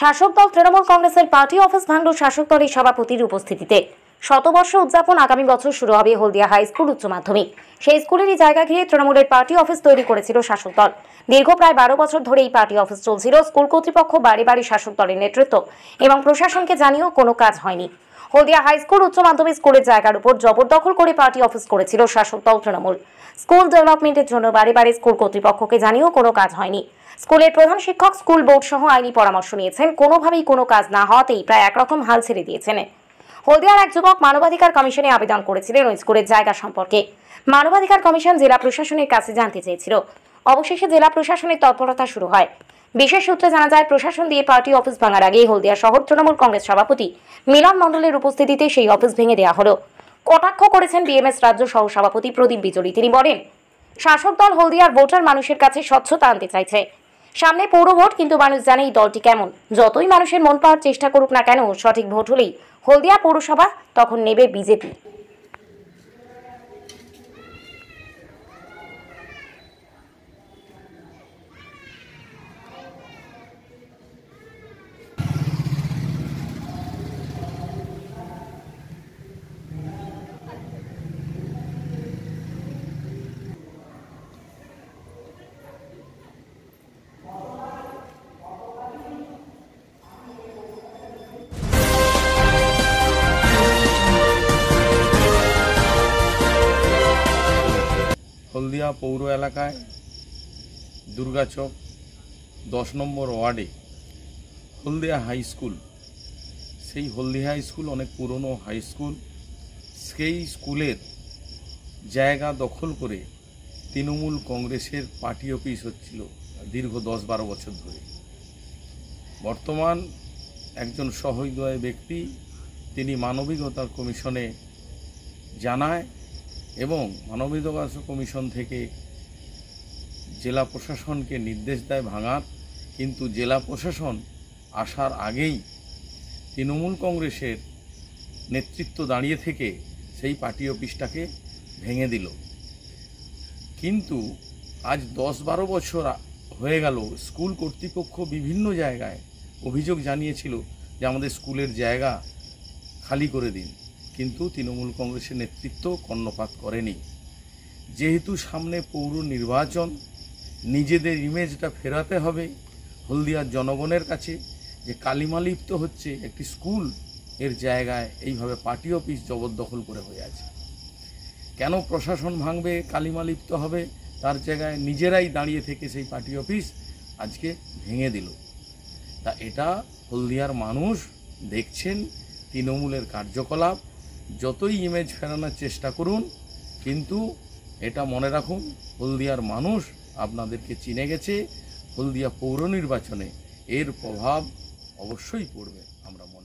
শাসক দল তৃণমূল কংগ্রেসের পার্টি অফিস ভাঙল শাসক দলের সভাপতির উপস্থিতিতে শতবর্ষ উদযাপন আগামী বছর শুরু হবে হলদিয়া হাই স্কুল উচ্চ মাধ্যমিক সেই স্কুলেরই জায়গা ঘিরে তৃণমূলের পার্টি অফিস তৈরি করেছিল শাসক দল দীর্ঘ প্রায় বারো বছর ধরে এই পার্টি অফিস চলছিল স্কুল কর্তৃপক্ষ বাড়ি বাড়ি শাসক দলের নেতৃত্ব এবং প্রশাসনকে জানিয়েও কোনো কাজ হয়নি হলদিয়া হাইস্কুল উচ্চ মাধ্যমিক স্কুলের জায়গার উপর জবরদখল করে পার্টি অফিস করেছিল শাসক দল তৃণমূল স্কুল ডেভেলপমেন্টের জন্য বাড়ি বাড়ি স্কুল কর্তৃপক্ষকে জানিয়েও কোনো কাজ হয়নি স্কুলের প্রধান শিক্ষক স্কুল বোর্ড সহ আইনি পরামর্শ নিয়েছেন কোনোভাবেই কোনো কাজ না হওয়াতেই প্রায় একরকম হাল ছেড়ে দিয়েছেন হলদিয়ার এক যুবক মানবাধিকার কমিশনে আবেদন করেছিলেন ওই স্কুলের জায়গা সম্পর্কে মানবাধিকার কমিশন জেলা প্রশাসনের কাছে জানতে চেয়েছিল অবশেষে জেলা প্রশাসনের তৎপরতা শুরু হয় বিশেষ সূত্রে জানা যায় প্রশাসন দিয়ে পার্টি অফিস ভাঙার আগেই হলদিয়া শহর তৃণমূল কংগ্রেস সভাপতি মিলন মণ্ডলের উপস্থিতিতে সেই অফিস ভেঙে দেওয়া হলো কটাক্ষ করেছেন বিএমএস রাজ্য সহ সভাপতি প্রদীপ বিজলি তিনি বলেন শাসক দল হলদিয়ার ভোটার মানুষের কাছে স্বচ্ছতা আনতে চাইছে সামনে পৌর ভোট কিন্তু মানুষ জানে এই দলটি কেমন যতই মানুষের মন পাওয়ার চেষ্টা করুক না কেন সঠিক ভোট হলেই হলদিয়া পৌরসভা তখন নেবে বিজেপি হলদিয়া পৌর এলাকায় দুর্গাচক দশ নম্বর ওয়ার্ডে হলদিয়া হাই স্কুল সেই হলদিয়া হাই স্কুল অনেক পুরনো হাই স্কুল সেই স্কুলের জায়গা দখল করে তৃণমূল কংগ্রেসের পার্টি অফিস হচ্ছিল দীর্ঘ দশ বারো বছর ধরে বর্তমান একজন সহৃদয় ব্যক্তি তিনি মানবিকতার কমিশনে জানায় এবং মানবাধিকার কমিশন থেকে জেলা প্রশাসনকে নির্দেশ দেয় ভাঙার কিন্তু জেলা প্রশাসন আসার আগেই তৃণমূল কংগ্রেসের নেতৃত্ব দাঁড়িয়ে থেকে সেই পার্টি অফিসটাকে ভেঙে দিল কিন্তু আজ দশ বারো বছর হয়ে গেল স্কুল কর্তৃপক্ষ বিভিন্ন জায়গায় অভিযোগ জানিয়েছিল যে আমাদের স্কুলের জায়গা খালি করে দিন কিন্তু তৃণমূল কংগ্রেসের নেতৃত্ব কর্ণপাত করেনি যেহেতু সামনে পৌর নির্বাচন নিজেদের ইমেজটা ফেরাতে হবে হলদিয়ার জনগণের কাছে যে কালিমালিপ্ত হচ্ছে একটি স্কুল এর জায়গায় এইভাবে পার্টি অফিস জবরদখল করে হয়ে আছে কেন প্রশাসন ভাঙবে কালিমালিপ্ত হবে তার জায়গায় নিজেরাই দাঁড়িয়ে থেকে সেই পার্টি অফিস আজকে ভেঙে দিল তা এটা হলদিয়ার মানুষ দেখছেন তৃণমূলের কার্যকলাপ যতই ইমেজ ফেরানোর চেষ্টা করুন কিন্তু এটা মনে রাখুন হলদিয়ার মানুষ আপনাদেরকে চিনে গেছে হলদিয়া পৌর নির্বাচনে এর প্রভাব অবশ্যই পড়বে আমরা